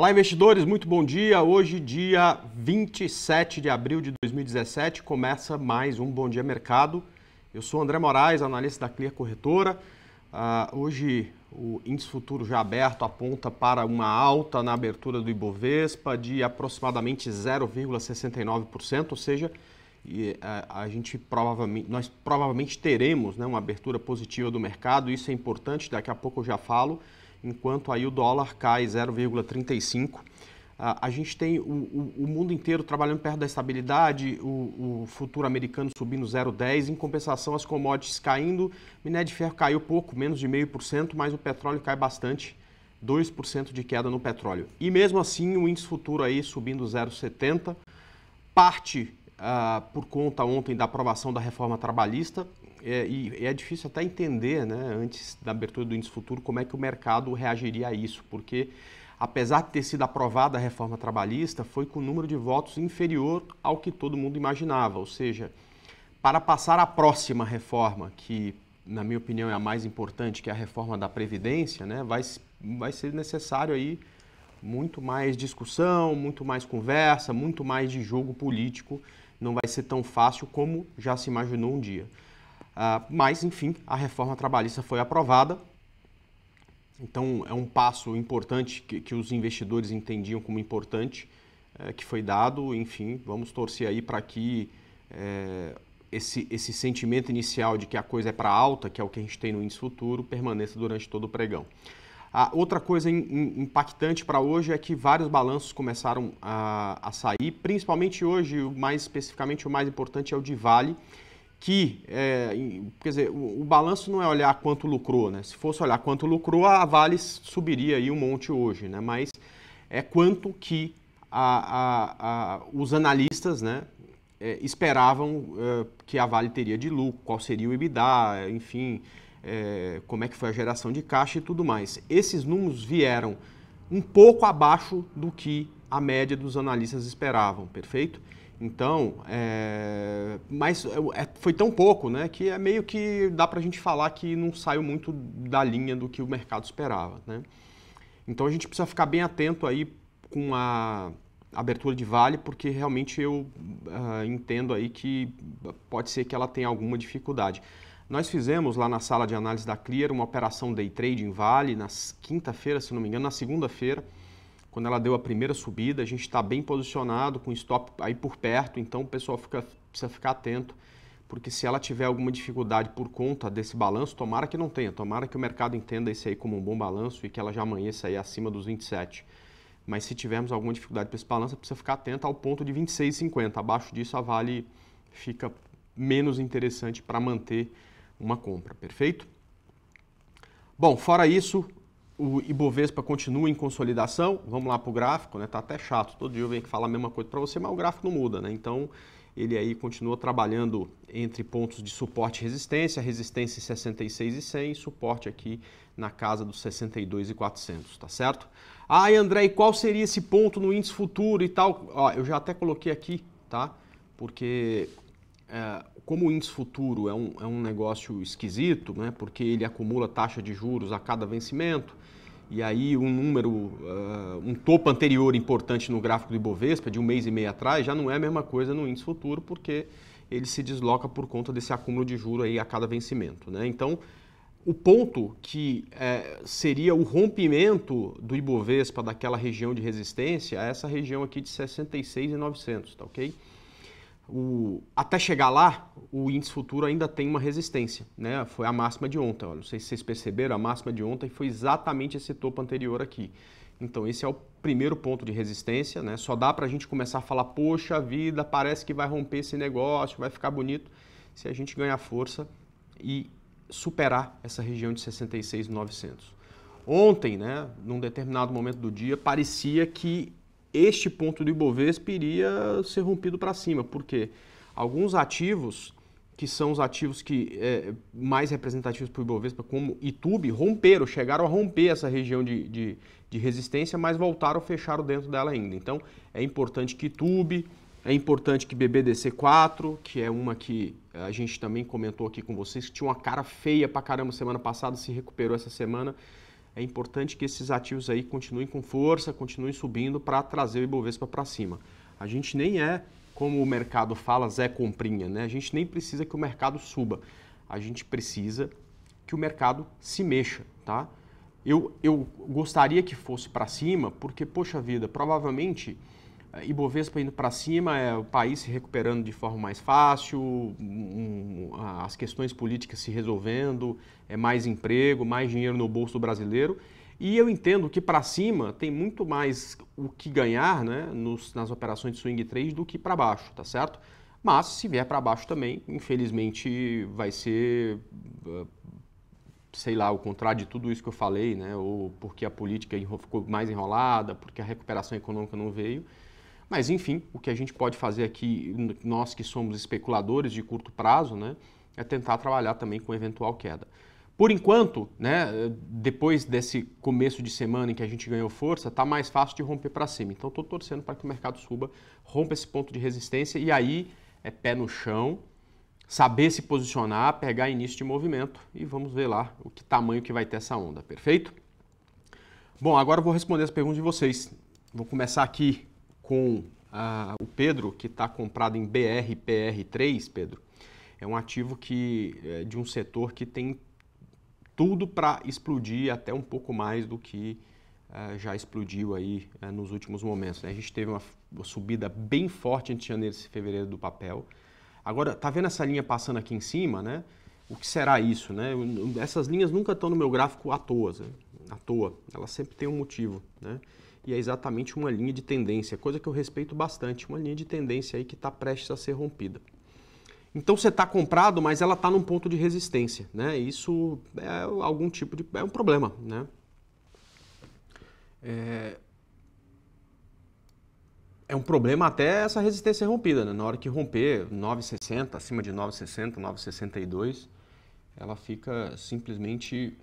Olá, investidores, muito bom dia. Hoje, dia 27 de abril de 2017, começa mais um Bom Dia Mercado. Eu sou André Moraes, analista da Clear Corretora. Uh, hoje, o índice futuro já aberto aponta para uma alta na abertura do Ibovespa de aproximadamente 0,69%, ou seja, e a, eh, a, gente provavelmente, nós provavelmente teremos né, uma abertura positiva do mercado, isso é importante, daqui a pouco eu já falo enquanto aí o dólar cai 0,35. Ah, a gente tem o, mundo inteiro trabalhando perto da estabilidade, o, futuro americano subindo 0,10, em compensação as commodities caindo, minério de ferro caiu pouco, menos de 0,5%, mas o petróleo cai bastante, 2% de queda no petróleo. E mesmo assim o índice futuro aí subindo 0,70, parte ah, por conta ontem da aprovação da reforma trabalhista, é, e é difícil até entender, né, antes da abertura do índice futuro, como é que o mercado reagiria a isso, porque apesar de ter sido aprovada a reforma trabalhista, foi com um número de votos inferior ao que todo mundo imaginava, ou seja, para passar a próxima reforma, que na minha opinião é a mais importante, que é a reforma da Previdência, né, vai, vai ser necessário aí muito mais discussão, muito mais conversa, muito mais de jogo político. Não vai ser tão fácil como já se imaginou um dia. Ah, mas, enfim, a reforma trabalhista foi aprovada. Então, é um passo importante que, que os investidores entendiam como importante, eh, que foi dado. Enfim, vamos torcer aí para que é, esse, esse sentimento inicial de que a coisa é para alta, que é o que a gente tem no índice futuro, permaneça durante todo o pregão. A ah, outra coisa impactante para hoje é que vários balanços começaram a, a sair, principalmente hoje, mais especificamente o mais importante é o de Vale, que, é, quer dizer, o, o, balanço não é olhar quanto lucrou, né? Se fosse olhar quanto lucrou, a Vale subiria aí um monte hoje, né? Mas é quanto que a, a, a, os analistas, né, é, esperavam é, que a Vale teria de lucro, qual seria o EBITDA, enfim, é, como é que foi a geração de caixa e tudo mais. Esses números vieram um pouco abaixo do que a média dos analistas esperavam, perfeito? Então, é... mas é, é, foi tão pouco, né, que é meio que dá para a gente falar que não saiu muito da linha do que o mercado esperava, né? Então a gente precisa ficar bem atento aí com a abertura de vale, porque realmente eu uh, entendo aí que pode ser que ela tenha alguma dificuldade. Nós fizemos lá na sala de análise da Clear uma operação day trade em vale na quinta-feira, se não me engano, na segunda-feira quando ela deu a primeira subida, a gente está bem posicionado com stop aí por perto, então o pessoal fica, precisa ficar atento, porque se ela tiver alguma dificuldade por conta desse balanço, tomara que não tenha, tomara que o mercado entenda isso aí como um bom balanço e que ela já amanheça aí acima dos 27. Mas se tivermos alguma dificuldade para esse balanço, precisa ficar atento ao ponto de 26,50. Abaixo disso, a Vale fica menos interessante para manter uma compra, perfeito? Bom, fora isso, o Ibovespa continua em consolidação. Vamos lá para o gráfico, né? Tá até chato. Todo dia eu venho aqui falar a mesma coisa para você, mas o gráfico não muda, né? Então ele aí continua trabalhando entre pontos de suporte e resistência, resistência em 66 e 100, suporte aqui na casa dos 62 e 400, tá certo? Ai, ah, André, e qual seria esse ponto no índice futuro e tal? Ó, eu já até coloquei aqui, tá? Porque é, como o índice futuro é um, é um negócio esquisito, né? Porque ele acumula taxa de juros a cada vencimento, e aí um número, uh, um topo anterior importante no gráfico do Ibovespa, de um mês e meio atrás, já não é a mesma coisa no índice futuro, porque ele se desloca por conta desse acúmulo de juro aí a cada vencimento. Né? Então, o ponto que é, seria o rompimento do Ibovespa daquela região de resistência, a é essa região aqui de 66.900, tá ok? o, até chegar lá, o índice futuro ainda tem uma resistência. Né? Foi a máxima de ontem. não sei se vocês perceberam, a máxima de ontem foi exatamente esse topo anterior aqui. Então, esse é o primeiro ponto de resistência. Né? Só dá para a gente começar a falar, poxa vida, parece que vai romper esse negócio, vai ficar bonito, se a gente ganhar força e superar essa região de 66,900. Ontem, né, num determinado momento do dia, parecia que este ponto do Ibovespa iria ser rompido para cima, porque alguns ativos, que são os ativos que é, mais representativos para o Ibovespa, como YouTube, romperam, chegaram a romper essa região de, de, de resistência, mas voltaram, fecharam dentro dela ainda. Então, é importante que YouTube, é importante que BBDC4, que é uma que a gente também comentou aqui com vocês, que tinha uma cara feia para caramba semana passada, se recuperou essa semana é importante que esses ativos aí continuem com força, continuem subindo para trazer o Ibovespa para cima. A gente nem é, como o mercado fala, Zé Comprinha, né? A gente nem precisa que o mercado suba. A gente precisa que o mercado se mexa, tá? Eu, eu gostaria que fosse para cima, porque, poxa vida, provavelmente Ibovespa indo para cima, é, o país se recuperando de forma mais fácil, um, as questões políticas se resolvendo, é mais emprego, mais dinheiro no bolso do brasileiro. E eu entendo que para cima tem muito mais o que ganhar né, nos, nas operações de swing trade do que para baixo, tá certo? Mas se vier para baixo também, infelizmente vai ser, ah, sei lá, o contrário de tudo isso que eu falei, né? Ou porque a política ficou mais enrolada, porque a recuperação econômica não veio. Mas, enfim, o que a gente pode fazer aqui, nós que somos especuladores de curto prazo, né, é tentar trabalhar também com eventual queda. Por enquanto, né, depois desse começo de semana em que a gente ganhou força, está mais fácil de romper para cima. Então, estou torcendo para que o mercado suba, rompa esse ponto de resistência e aí é pé no chão, saber se posicionar, pegar início de movimento e vamos ver lá o que tamanho que vai ter essa onda, perfeito? Bom, agora eu vou responder as perguntas de vocês. Vou começar aqui com o Pedro, que está comprado em BRPR3, Pedro, é um ativo que é de um setor que tem tudo para explodir até um pouco mais do que é, já explodiu aí é, nos últimos momentos. Né? A gente teve uma, uma subida bem forte entre janeiro e fevereiro do papel. Agora, tá vendo essa linha passando aqui em cima, né? O que será isso, né? Essas linhas nunca estão no meu gráfico à toa, né? à toa. Elas sempre têm um motivo, né? e é exatamente uma linha de tendência, coisa que eu respeito bastante, uma linha de tendência aí que está prestes a ser rompida. Então você está comprado, mas ela está num ponto de resistência, né? Isso é algum tipo de é um problema, né? É, é um problema até essa resistência rompida, né? Na hora que romper 9,60, acima de 9,60, 9,62, ela fica simplesmente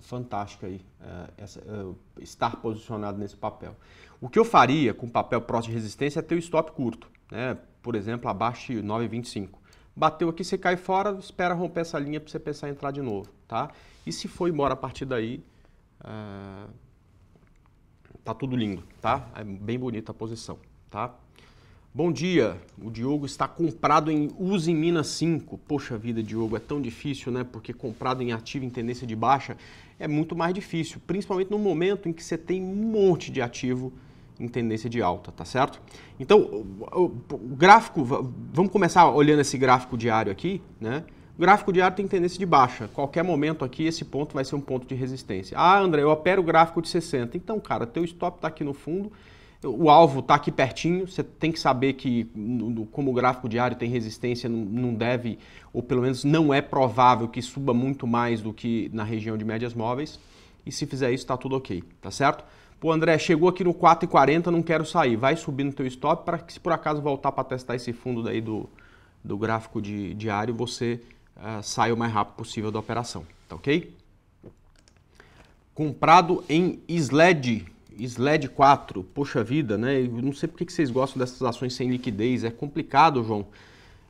fantástica aí, uh, essa, uh, estar posicionado nesse papel. O que eu faria com papel próximo de resistência é ter o stop curto, né? por exemplo, abaixo de 9,25. Bateu aqui, você cai fora, espera romper essa linha para você pensar em entrar de novo. Tá? E se for embora a partir daí, uh, tá tudo lindo, tá? É bem bonita a posição, tá? Bom dia, o Diogo está comprado em Use Minas 5. Poxa vida, Diogo, é tão difícil, né? Porque comprado em ativo em tendência de baixa é muito mais difícil, principalmente no momento em que você tem um monte de ativo em tendência de alta, tá certo? Então, o, gráfico, vamos começar olhando esse gráfico diário aqui, né? O gráfico diário tem tendência de baixa. Qualquer momento aqui, esse ponto vai ser um ponto de resistência. Ah, André, eu opero o gráfico de 60. Então, cara, teu stop está aqui no fundo o alvo está aqui pertinho, você tem que saber que, como o gráfico diário tem resistência, não deve, ou pelo menos não é provável que suba muito mais do que na região de médias móveis. E se fizer isso, está tudo ok, tá certo? Pô, André, chegou aqui no 4,40, não quero sair. Vai subir no teu stop para que, se por acaso voltar para testar esse fundo daí do, do gráfico de, diário, você uh, saia o mais rápido possível da operação, tá ok? Comprado em SLED, SLED 4, poxa vida, né? Eu não sei por que vocês gostam dessas ações sem liquidez, é complicado, João.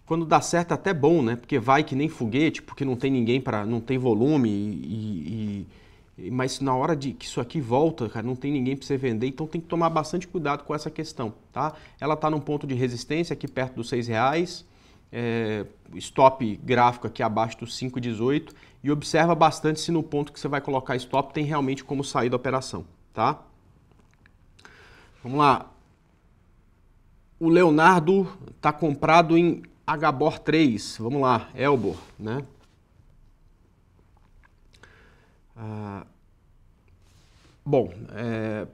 Quando dá certo é até bom, né? Porque vai que nem foguete, porque não tem ninguém para, não tem volume e, e, mas na hora de que isso aqui volta, cara, não tem ninguém para você vender, então tem que tomar bastante cuidado com essa questão, tá? Ela está num ponto de resistência aqui perto dos seis reais. É, stop gráfico aqui abaixo dos 5,18 e observa bastante se no ponto que você vai colocar stop tem realmente como sair da operação, tá? Vamos lá. O Leonardo está comprado em Agabor 3. Vamos lá, Elbor, né? Ah, bom, é,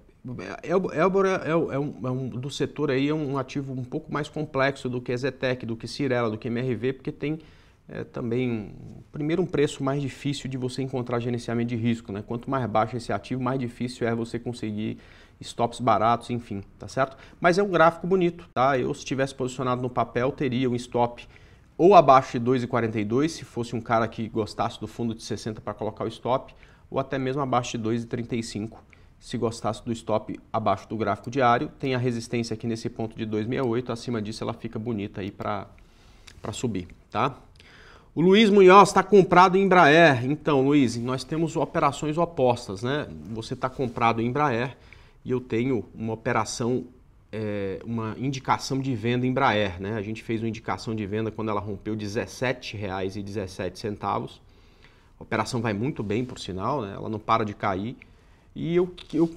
é Elbor é, é, é, um, é, um, do setor aí, é um ativo um pouco mais complexo do que Zetec, do que Cirela, do que MRV, porque tem é também, primeiro, um preço mais difícil de você encontrar gerenciamento de risco. Né? Quanto mais baixo esse ativo, mais difícil é você conseguir stops baratos, enfim, tá certo? Mas é um gráfico bonito, tá? Eu, se tivesse posicionado no papel, teria um stop ou abaixo de 2,42, se fosse um cara que gostasse do fundo de 60 para colocar o stop, ou até mesmo abaixo de 2,35, se gostasse do stop abaixo do gráfico diário. Tem a resistência aqui nesse ponto de 2,68, acima disso ela fica bonita aí para subir, tá? O Luiz Munhoz está comprado em Embraer. Então, Luiz, nós temos operações opostas, né? Você está comprado em Embraer e eu tenho uma operação, é, uma indicação de venda em Embraer, né? A gente fez uma indicação de venda quando ela rompeu R$ 17,17. A operação vai muito bem, por sinal, né? Ela não para de cair. E eu, eu,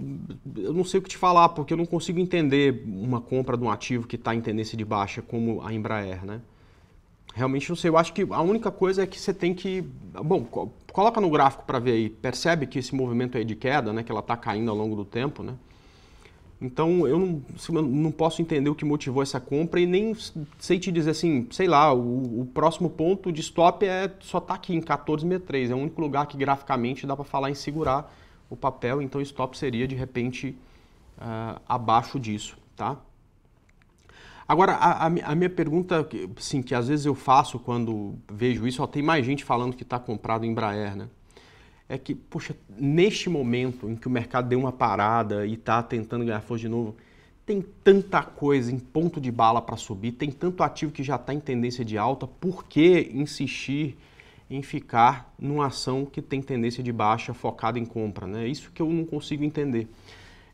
eu não sei o que te falar, porque eu não consigo entender uma compra de um ativo que está em tendência de baixa como a Embraer, né? Realmente não sei. Eu acho que a única coisa é que você tem que. Bom, coloca no gráfico para ver aí. Percebe que esse movimento aí de queda, né? Que ela está caindo ao longo do tempo, né? Então eu não, eu não posso entender o que motivou essa compra e nem sei te dizer assim, sei lá, o, o próximo ponto de stop é só tá aqui em 1463. É o único lugar que graficamente dá para falar em segurar o papel, então stop seria de repente uh, abaixo disso, tá? Agora, a, a, minha pergunta, sim, que às vezes eu faço quando vejo isso, ó, tem mais gente falando que está comprado em Embraer, né? É que, poxa, neste momento em que o mercado deu uma parada e está tentando ganhar força de novo, tem tanta coisa em ponto de bala para subir, tem tanto ativo que já está em tendência de alta, por que insistir em ficar numa ação que tem tendência de baixa focada em compra? Né? É isso que eu não consigo entender.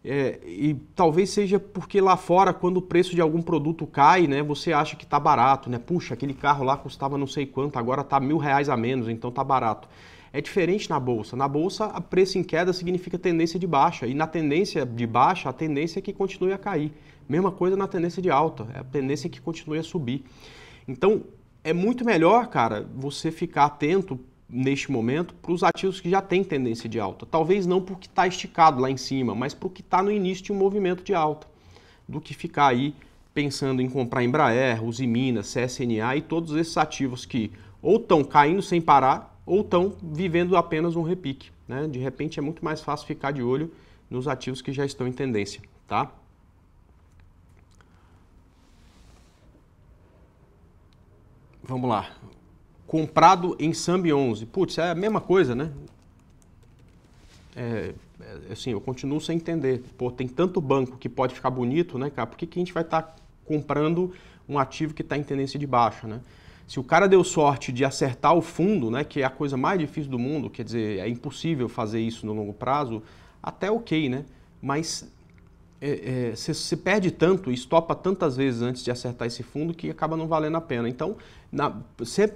É, e talvez seja porque lá fora, quando o preço de algum produto cai, né, você acha que está barato, né? Puxa, aquele carro lá custava não sei quanto, agora está mil reais a menos, então está barato. É diferente na bolsa. Na bolsa, a preço em queda significa tendência de baixa, e na tendência de baixa, a tendência é que continue a cair. Mesma coisa na tendência de alta, é a tendência é que continue a subir. Então, é muito melhor, cara, você ficar atento neste momento para os ativos que já têm tendência de alta. Talvez não porque está esticado lá em cima, mas porque está no início de um movimento de alta, do que ficar aí pensando em comprar Embraer, Usiminas, CSNA e todos esses ativos que ou estão caindo sem parar ou estão vivendo apenas um repique. Né? De repente é muito mais fácil ficar de olho nos ativos que já estão em tendência. Tá? Vamos lá comprado em Samb 11. Putz, é a mesma coisa, né? É, é, assim, eu continuo sem entender. Pô, tem tanto banco que pode ficar bonito, né, cara? Por que, que a gente vai estar tá comprando um ativo que está em tendência de baixa, né? Se o cara deu sorte de acertar o fundo, né, que é a coisa mais difícil do mundo, quer dizer, é impossível fazer isso no longo prazo, até ok, né? Mas você é, é, perde tanto, estopa tantas vezes antes de acertar esse fundo que acaba não valendo a pena. Então, na,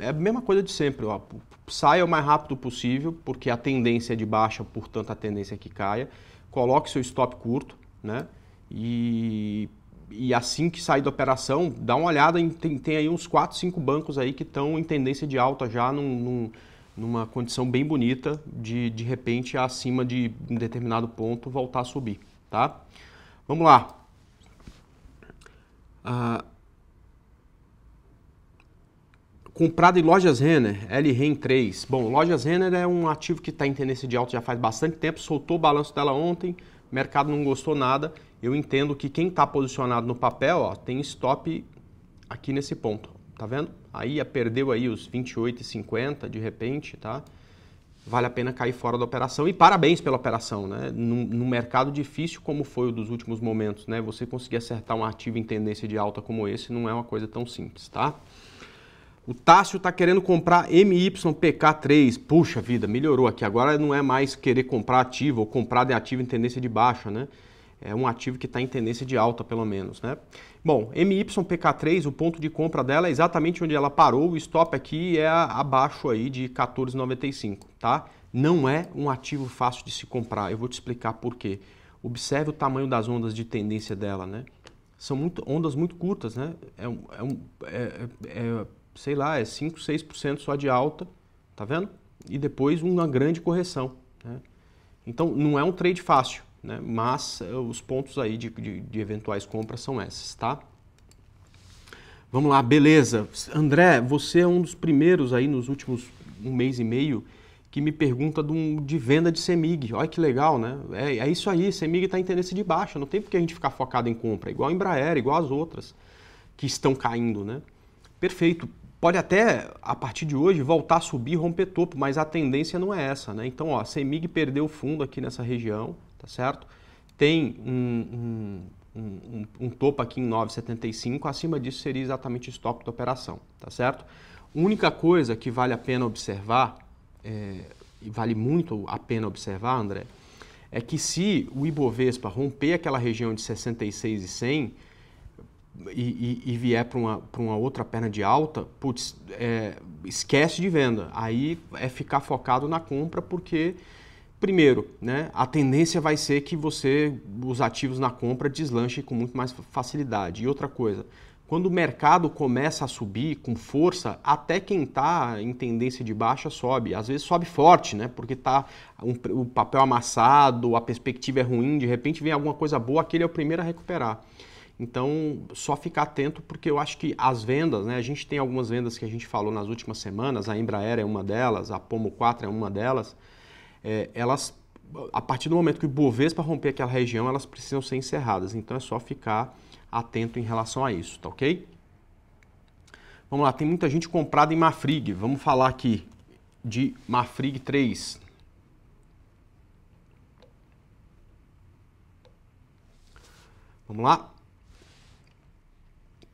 é a mesma coisa de sempre. Ó, saia o mais rápido possível, porque a tendência é de baixa, portanto a tendência é que caia. Coloque seu stop curto, né? E, e assim que sair da operação, dá uma olhada, em, tem, tem aí uns 4, 5 bancos aí que estão em tendência de alta já num, num numa condição bem bonita de de repente acima de um determinado ponto voltar a subir, tá? Vamos lá. Ah, comprado em Lojas Renner, LREN 3. Bom, Lojas Renner é um ativo que está em tendência de alta já faz bastante tempo, soltou o balanço dela ontem, o mercado não gostou nada. Eu entendo que quem está posicionado no papel ó, tem stop aqui nesse ponto, tá vendo? Aí perdeu aí os 28,50 de repente, tá? vale a pena cair fora da operação. E parabéns pela operação, né? Num, num, mercado difícil como foi o dos últimos momentos, né? Você conseguir acertar um ativo em tendência de alta como esse não é uma coisa tão simples, tá? O Tássio está querendo comprar MYPK3. Puxa vida, melhorou aqui. Agora não é mais querer comprar ativo ou comprar de ativo em tendência de baixa, né? é um ativo que está em tendência de alta, pelo menos. Né? Bom, MYPK3, o ponto de compra dela é exatamente onde ela parou, o stop aqui é abaixo aí de 14,95, tá? Não é um ativo fácil de se comprar, eu vou te explicar por quê. Observe o tamanho das ondas de tendência dela, né? São muito, ondas muito curtas, né? É, é, é, é, é sei lá, é 5, 6% só de alta, tá vendo? E depois uma grande correção, né? Então, não é um trade fácil né? mas eh, os pontos aí de, de, de eventuais compras são esses, tá? Vamos lá, beleza. André, você é um dos primeiros aí nos últimos um mês e meio que me pergunta de, venda de CEMIG. Olha que legal, né? É, é isso aí, CEMIG está em tendência de baixa, não tem por que a gente ficar focado em compra, igual a Embraer, igual as outras que estão caindo, né? Perfeito. Pode até, a partir de hoje, voltar a subir, romper topo, mas a tendência não é essa, né? Então, ó, a CEMIG perdeu fundo aqui nessa região, tá certo? Tem um, um, um, um topo aqui em 9,75, acima disso seria exatamente o da operação, tá certo? Única coisa que vale a pena observar, é, e vale muito a pena observar, André, é que se o Ibovespa romper aquela região de 66 e 100 e, e, e vier para uma, uma outra perna de alta, putz, é, esquece de venda. Aí é ficar focado na compra porque primeiro, né, a tendência vai ser que você, os ativos na compra deslanchem com muito mais facilidade. E outra coisa, quando o mercado começa a subir com força, até quem está em tendência de baixa sobe. Às vezes sobe forte, né? Porque está um, o papel amassado, a perspectiva é ruim, de repente vem alguma coisa boa, aquele é o primeiro a recuperar. Então, só ficar atento porque eu acho que as vendas, né? A gente tem algumas vendas que a gente falou nas últimas semanas, a Embraer é uma delas, a Pomo 4 é uma delas é, elas, a partir do momento que o para romper aquela região, elas precisam ser encerradas. Então é só ficar atento em relação a isso, tá ok? Vamos lá, tem muita gente comprada em Mafrig. Vamos falar aqui de Mafrig 3. Vamos lá?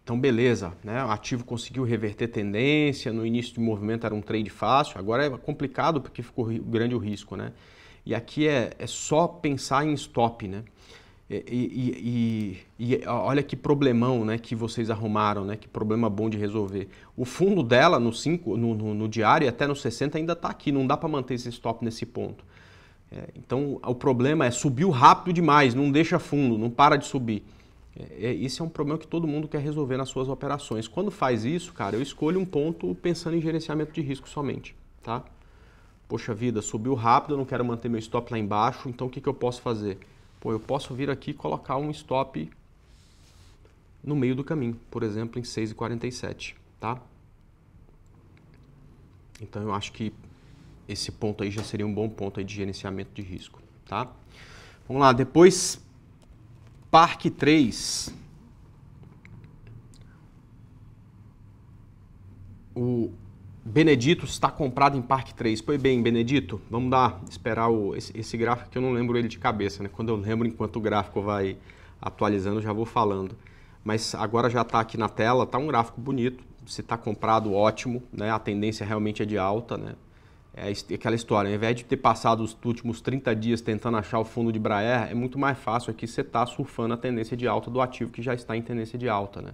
Então, beleza, né? o ativo conseguiu reverter tendência, no início do movimento era um trade fácil, agora é complicado porque ficou grande o risco. Né? E aqui é, é só pensar em stop. Né? E, e, e, e, olha que problemão né, que vocês arrumaram, né, que problema bom de resolver. O fundo dela no, cinco, no, no, no diário e até no 60 ainda está aqui, não dá para manter esse stop nesse ponto. É, então o problema é subiu rápido demais, não deixa fundo, não para de subir. Isso é, é, esse é um problema que todo mundo quer resolver nas suas operações. Quando faz isso, cara, eu escolho um ponto pensando em gerenciamento de risco somente, tá? Poxa vida, subiu rápido, eu não quero manter meu stop lá embaixo, então o que, que eu posso fazer? Pô, eu posso vir aqui e colocar um stop no meio do caminho, por exemplo, em 6,47, tá? Então eu acho que esse ponto aí já seria um bom ponto aí de gerenciamento de risco, tá? Vamos lá, depois Parque 3. O Benedito está comprado em Parque 3. Pois bem, Benedito, vamos dar, esperar o, esse, esse, gráfico que eu não lembro ele de cabeça, né? Quando eu lembro, enquanto o gráfico vai atualizando, eu já vou falando. Mas agora já está aqui na tela, está um gráfico bonito. Se está comprado, ótimo, né? A tendência realmente é de alta, né? É aquela história, ao invés de ter passado os últimos 30 dias tentando achar o fundo de Braer, é muito mais fácil aqui você estar tá surfando a tendência de alta do ativo que já está em tendência de alta. Né?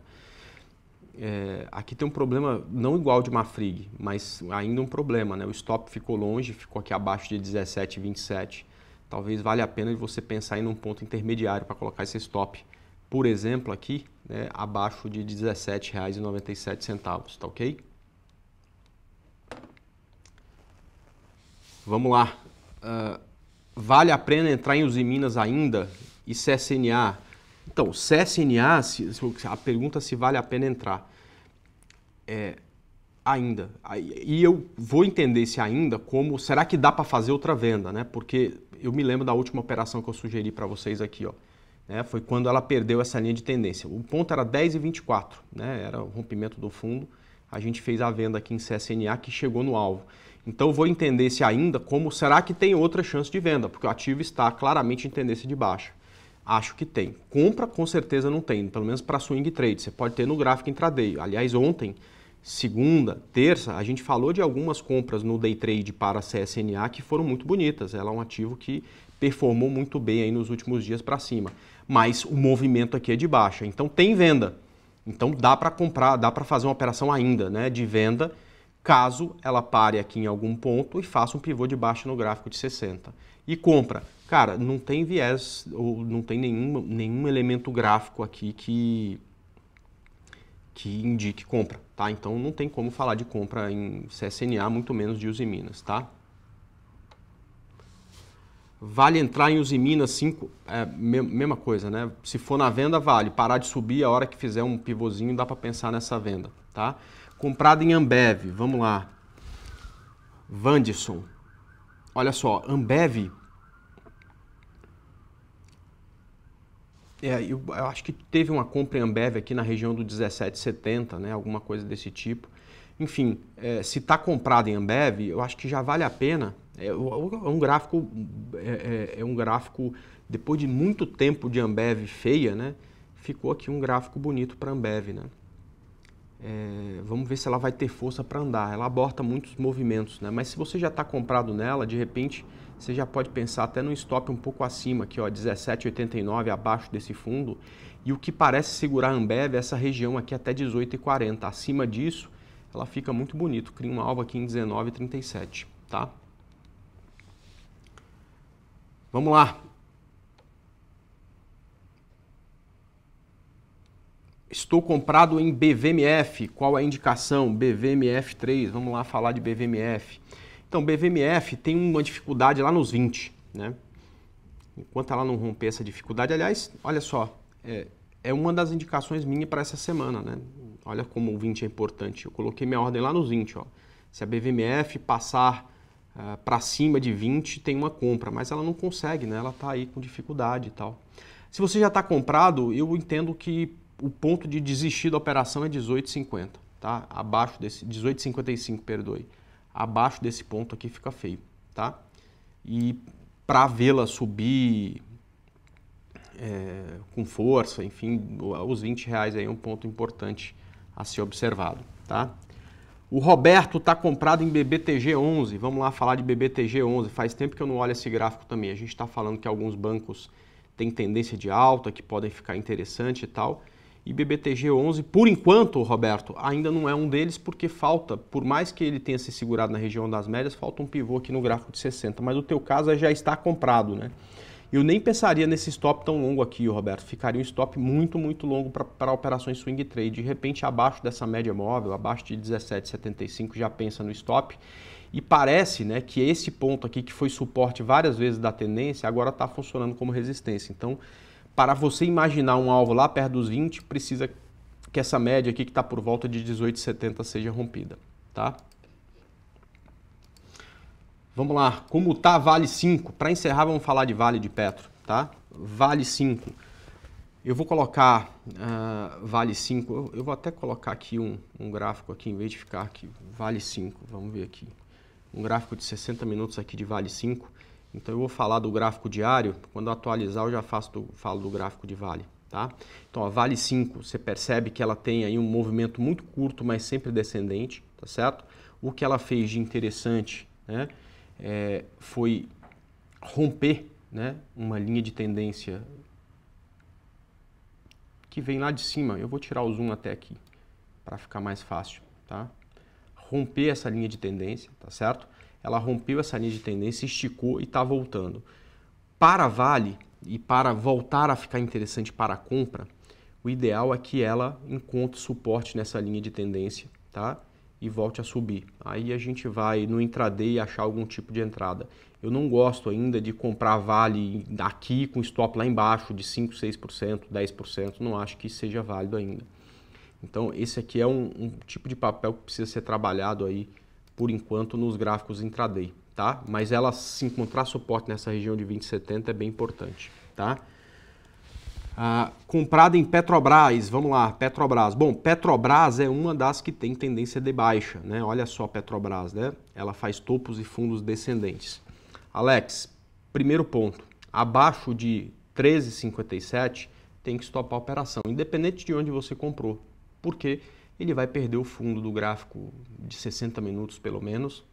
É, aqui tem um problema não igual de Mafrig, mas ainda um problema. Né? O stop ficou longe, ficou aqui abaixo de 17,27. Talvez valha a pena você pensar em um ponto intermediário para colocar esse stop. Por exemplo, aqui, né, abaixo de R$17,97, tá ok? Vamos lá. Uh, vale a pena entrar em Usiminas ainda e CSNA? Então, CSNA, se, a pergunta é se vale a pena entrar. É, ainda. E eu vou entender se ainda como será que dá para fazer outra venda, né? Porque eu me lembro da última operação que eu sugeri para vocês aqui, ó. É, foi quando ela perdeu essa linha de tendência. O ponto era 10 e 24, né? Era o rompimento do fundo a gente fez a venda aqui em CSNA que chegou no alvo. Então vou entender se ainda como será que tem outra chance de venda, porque o ativo está claramente em tendência de baixa. Acho que tem. Compra com certeza não tem, pelo menos para swing trade. Você pode ter no gráfico intraday. Aliás, ontem, segunda, terça, a gente falou de algumas compras no day trade para a CSNA que foram muito bonitas. Ela é um ativo que performou muito bem aí nos últimos dias para cima. Mas o movimento aqui é de baixa. Então tem venda. Então dá para comprar, dá para fazer uma operação ainda né, de venda, caso ela pare aqui em algum ponto e faça um pivô de baixo no gráfico de 60. E compra. Cara, não tem viés, ou não tem nenhum, nenhum elemento gráfico aqui que, que indique compra, tá? Então não tem como falar de compra em CSNA, muito menos de Use Minas, tá? Vale entrar em Usiminas 5, é, mesma coisa, né? Se for na venda, vale. Parar de subir a hora que fizer um pivôzinho, dá para pensar nessa venda, tá? comprado em Ambev, vamos lá. Vandison. Olha só, Ambev É, eu, eu, acho que teve uma compra em Ambev aqui na região do 1770, né? Alguma coisa desse tipo. Enfim, é, se está comprado em Ambev, eu acho que já vale a pena. É, é um gráfico, é, é, é um gráfico, depois de muito tempo de Ambev feia, né? Ficou aqui um gráfico bonito para Ambev, né? É, vamos ver se ela vai ter força para andar. Ela aborta muitos movimentos, né? Mas se você já está comprado nela, de repente você já pode pensar até num stop um pouco acima, aqui ó, 17,89 abaixo desse fundo. E o que parece segurar a Ambev é essa região aqui até 18,40. Acima disso, ela fica muito bonito, cria um alvo aqui em 19,37, tá? Vamos lá. Estou comprado em BVMF. Qual é a indicação? BVMF3. Vamos lá falar de BVMF. Então, BVMF tem uma dificuldade lá nos 20, né? Enquanto ela não romper essa dificuldade, aliás, olha só, é, é uma das indicações minhas para essa semana, né? Olha como o 20 é importante. Eu coloquei minha ordem lá nos 20. Ó. Se a BVMF passar uh, eh, para cima de 20, tem uma compra, mas ela não consegue, né? ela está aí com dificuldade e tal. Se você já está comprado, eu entendo que o ponto de desistir da operação é 18,50, tá? Abaixo desse 18,55, perdoe. Abaixo desse ponto aqui fica feio, tá? E para vê-la subir é, com força, enfim, os 20 reais aí é um ponto importante a ser observado, tá? O Roberto está comprado em BBTG11. Vamos lá falar de BBTG11. Faz tempo que eu não olho esse gráfico também. A gente está falando que alguns bancos têm tendência de alta, que podem ficar interessante e tal. E BBTG11, por enquanto, Roberto, ainda não é um deles porque falta, por mais que ele tenha se segurado na região das médias, falta um pivô aqui no gráfico de 60. Mas o teu caso é já está comprado, né? Eu nem pensaria nesse stop tão longo aqui, Roberto. Ficaria um stop muito, muito longo para operações swing trade. De repente, abaixo dessa média móvel, abaixo de 17,75, já pensa no stop. E parece né, que esse ponto aqui, que foi suporte várias vezes da tendência, agora está funcionando como resistência. Então, para você imaginar um alvo lá perto dos 20, precisa que essa média aqui, que está por volta de 18,70, seja rompida. Tá? Vamos lá, como tá Vale 5? Para encerrar, vamos falar de Vale de Petro, tá? Vale 5. Eu vou colocar uh, Vale 5, eu, vou até colocar aqui um, um gráfico aqui, em vez de ficar aqui, Vale 5, vamos ver aqui. Um gráfico de 60 minutos aqui de Vale 5. Então eu vou falar do gráfico diário, quando atualizar eu já faço do, falo do gráfico de Vale. Tá? Então a Vale 5, você percebe que ela tem aí um movimento muito curto, mas sempre descendente, tá certo? O que ela fez de interessante, né? é, foi romper né, uma linha de tendência que vem lá de cima. Eu vou tirar o zoom até aqui para ficar mais fácil, tá? Romper essa linha de tendência, tá certo? Ela rompeu essa linha de tendência, esticou e está voltando. Para Vale e para voltar a ficar interessante para a compra, o ideal é que ela encontre suporte nessa linha de tendência, tá? e volte a subir. Aí a gente vai no intraday achar algum tipo de entrada. Eu não gosto ainda de comprar vale aqui com stop lá embaixo de 5, 6%, 10%, não acho que seja válido ainda. Então esse aqui é um, um tipo de papel que precisa ser trabalhado aí por enquanto nos gráficos intraday, tá? Mas ela se encontrar suporte nessa região de 20,70 é bem importante, tá? Ah, comprada em Petrobras, vamos lá, Petrobras. Bom, Petrobras é uma das que tem tendência de baixa, né? Olha só a Petrobras, né? Ela faz topos e fundos descendentes. Alex, primeiro ponto, abaixo de 13,57 tem que stopar a operação, independente de onde você comprou, porque ele vai perder o fundo do gráfico de 60 minutos pelo menos.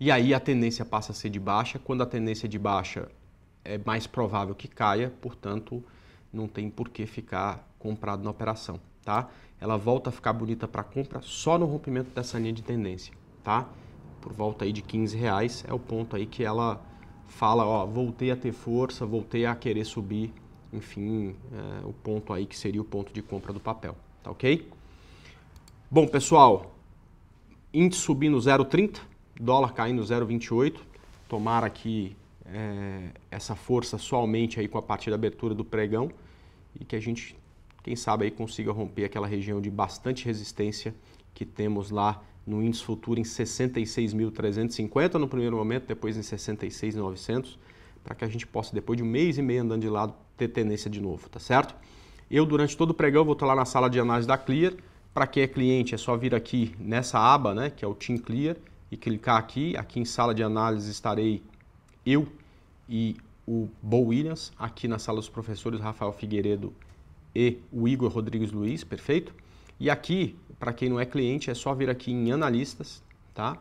E aí a tendência passa a ser de baixa. Quando a tendência é de baixa é mais provável que caia, portanto, não tem por que ficar comprado na operação, tá? Ela volta a ficar bonita para compra só no rompimento dessa linha de tendência, tá? Por volta aí de 15 reais é o ponto aí que ela fala, ó, voltei a ter força, voltei a querer subir, enfim, é, o ponto aí que seria o ponto de compra do papel, tá ok? Bom, pessoal, índice subindo 0,30, dólar caindo 0,28, tomara que é, essa força somente aí com a partir da abertura do pregão e que a gente, quem sabe, aí consiga romper aquela região de bastante resistência que temos lá no índice futuro em 66.350 no primeiro momento, depois em 66.900, para que a gente possa, depois de um mês e meio andando de lado, ter tendência de novo, tá certo? Eu, durante todo o pregão, vou estar lá na sala de análise da Clear. Para quem é cliente, é só vir aqui nessa aba, né, que é o Team Clear, e clicar aqui. Aqui em sala de análise estarei eu e o Bo Williams, aqui na sala dos professores Rafael Figueiredo e o Igor Rodrigues Luiz, perfeito? E aqui, para quem não é cliente, é só vir aqui em analistas, tá?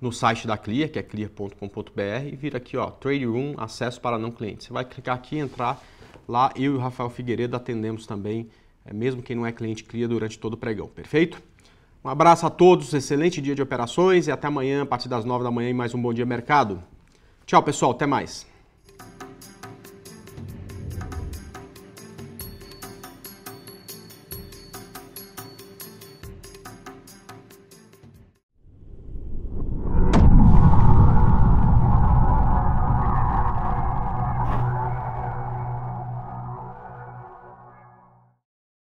No site da Clear, que é clear.com.br, e vir aqui, ó, Trade Room, acesso para não clientes. Você vai clicar aqui e entrar lá, eu e o Rafael Figueiredo atendemos também, é, mesmo quem não é cliente, Clear durante todo o pregão, perfeito? Um abraço a todos, excelente dia de operações e até amanhã, a partir das 9 da manhã, em mais um Bom Dia Mercado. Tchau, pessoal, até mais.